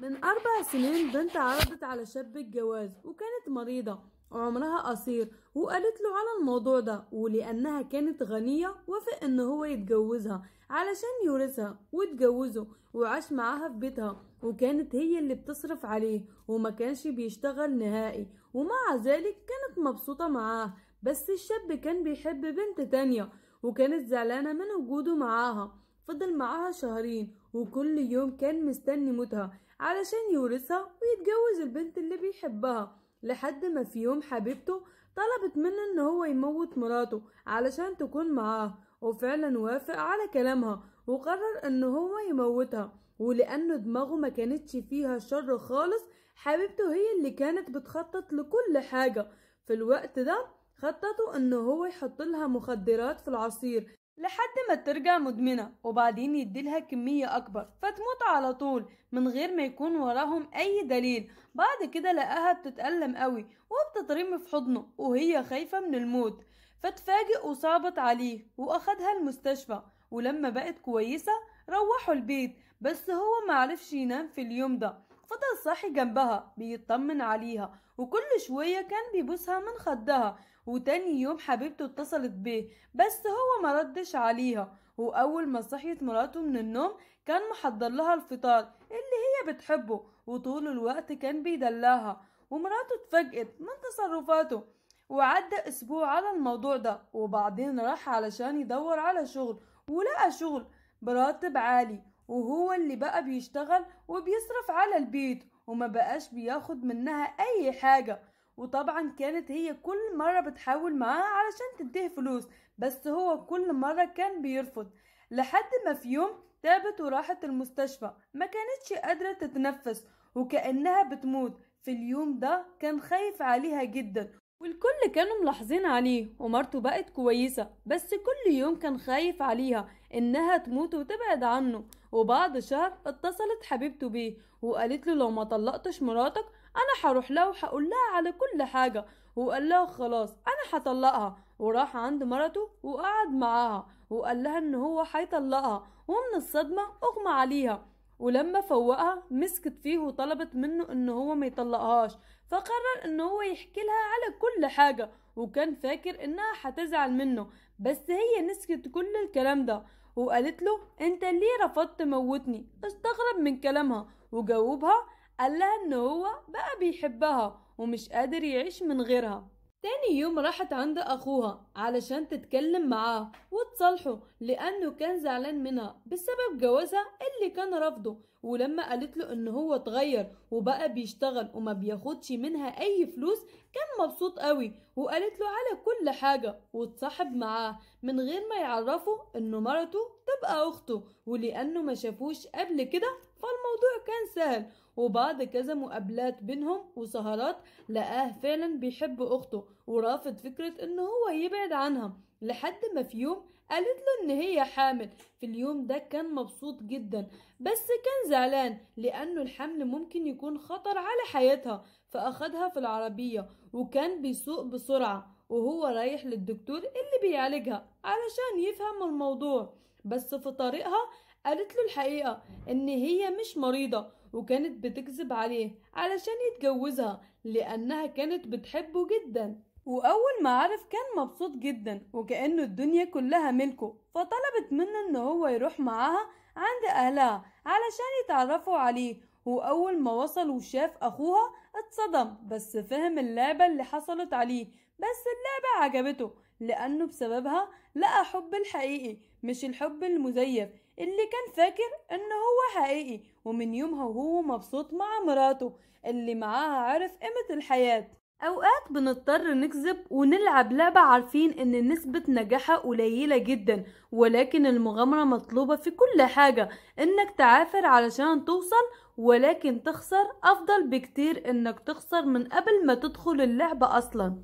من أربع سنين بنت عرضت على شاب الجواز وكانت مريضة وعمرها قصير وقالت له على الموضوع ده ولأنها كانت غنية وافق إن هو يتجوزها علشان يورثها واتجوزه وعاش معاها في بيتها وكانت هي اللي بتصرف عليه وما كانش بيشتغل نهائي ومع ذلك كانت مبسوطة معاه بس الشاب كان بيحب بنت تانية وكانت زعلانة من وجوده معاها فضل معاها شهرين وكل يوم كان مستني موتها علشان يورثها ويتجوز البنت اللي بيحبها لحد ما في يوم حبيبته طلبت منه ان هو يموت مراته علشان تكون معاه وفعلا وافق على كلامها وقرر ان هو يموتها ولانه دماغه ما كانتش فيها شر خالص حبيبته هي اللي كانت بتخطط لكل حاجة في الوقت ده خططوا ان هو يحط لها مخدرات في العصير لحد ما ترجع مدمنة وبعدين يديلها كمية أكبر فتموت على طول من غير ما يكون وراهم أي دليل بعد كده لقاها بتتألم قوي وبتترمي في حضنه وهي خايفة من الموت فتفاجئ وصعبت عليه وأخدها المستشفى ولما بقت كويسة روحوا البيت بس هو معرفش ينام في اليوم ده فضل صاحي جنبها بيطمن عليها وكل شوية كان بيبوسها من خدها وتاني يوم حبيبته اتصلت بيه بس هو مردش عليها وأول ما صحيت مراته من النوم كان محضر لها الفطار اللي هي بتحبه وطول الوقت كان بيدلعها ومراته اتفاجئت من تصرفاته وعدى أسبوع على الموضوع ده وبعدين راح علشان يدور على شغل ولقى شغل براتب عالي وهو اللي بقى بيشتغل وبيصرف على البيت وما بقاش بياخد منها اي حاجة وطبعا كانت هي كل مرة بتحاول معاه علشان تديه فلوس بس هو كل مرة كان بيرفض لحد ما في يوم تعبت وراحت المستشفى ما كانتش قادرة تتنفس وكأنها بتموت في اليوم ده كان خايف عليها جدا والكل كانوا ملاحظين عليه ومرته بقت كويسة بس كل يوم كان خايف عليها إنها تموت وتبعد عنه وبعد شهر اتصلت حبيبته بيه وقالت له لو ما طلقتش مراتك انا هروح لها وهقول لها على كل حاجه وقال لها خلاص انا هطلقها وراح عند مرته وقعد معاها وقال لها ان هو هيطلقها ومن الصدمه اغمى عليها ولما فوقها مسكت فيه وطلبت منه ان هو ما يطلقهاش فقرر ان هو يحكي لها على كل حاجه وكان فاكر انها هتزعل منه بس هي نسكت كل الكلام ده وقالت له انت ليه رفضت تموتني استغرب من كلامها وجاوبها قال لها ان هو بقى بيحبها ومش قادر يعيش من غيرها تاني يوم راحت عند أخوها علشان تتكلم معاه وتصالحه لأنه كان زعلان منها بسبب جوازها اللي كان رافضه ولما قالت له إن هو اتغير وبقى بيشتغل وما بياخدش منها أي فلوس كان مبسوط قوي وقالت له على كل حاجة واتصاحب معاه من غير ما يعرفه إنه مرته تبقى أخته ولأنه ما شافوش قبل كده فالموضوع كان سهل وبعد كذا مقابلات بينهم وسهرات لقاه فعلا بيحب أخته ورافض فكرة إن هو يبعد عنها لحد ما في يوم قالت له إن هي حامل في اليوم ده كان مبسوط جدا بس كان زعلان لأنه الحمل ممكن يكون خطر على حياتها فأخدها في العربية وكان بيسوق بسرعة وهو رايح للدكتور اللي بيعالجها علشان يفهم الموضوع بس في طريقها قالت له الحقيقة إن هي مش مريضة وكانت بتكذب عليه علشان يتجوزها لأنها كانت بتحبه جدا وأول ما عرف كان مبسوط جدا وكأنه الدنيا كلها ملكه فطلبت منه إن هو يروح معاها عند أهلها علشان يتعرفوا عليه وأول ما وصل وشاف أخوها اتصدم بس فهم اللعبة اللي حصلت عليه بس اللعبة عجبته لأنه بسببها لقى حب الحقيقي مش الحب المزيف اللي كان فاكر إن هو حقيقي ومن يومها وهو مبسوط مع مراته اللي معاها عرف قيمة الحياة أوقات بنضطر نكذب ونلعب لعبة عارفين إن نسبة نجاحها قليلة جدا ولكن المغامرة مطلوبة في كل حاجة إنك تعافر علشان توصل ولكن تخسر أفضل بكتير إنك تخسر من قبل ما تدخل اللعبة أصلا